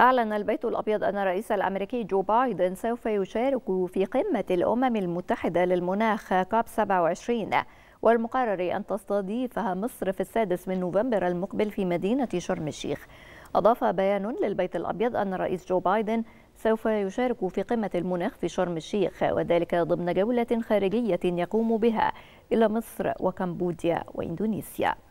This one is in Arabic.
أعلن البيت الأبيض أن الرئيس الأمريكي جو بايدن سوف يشارك في قمة الأمم المتحدة للمناخ كاب 27 والمقرر أن تستضيفها مصر في السادس من نوفمبر المقبل في مدينة شرم الشيخ أضاف بيان للبيت الأبيض أن الرئيس جو بايدن سوف يشارك في قمة المناخ في شرم الشيخ وذلك ضمن جولة خارجية يقوم بها إلى مصر وكمبوديا وإندونيسيا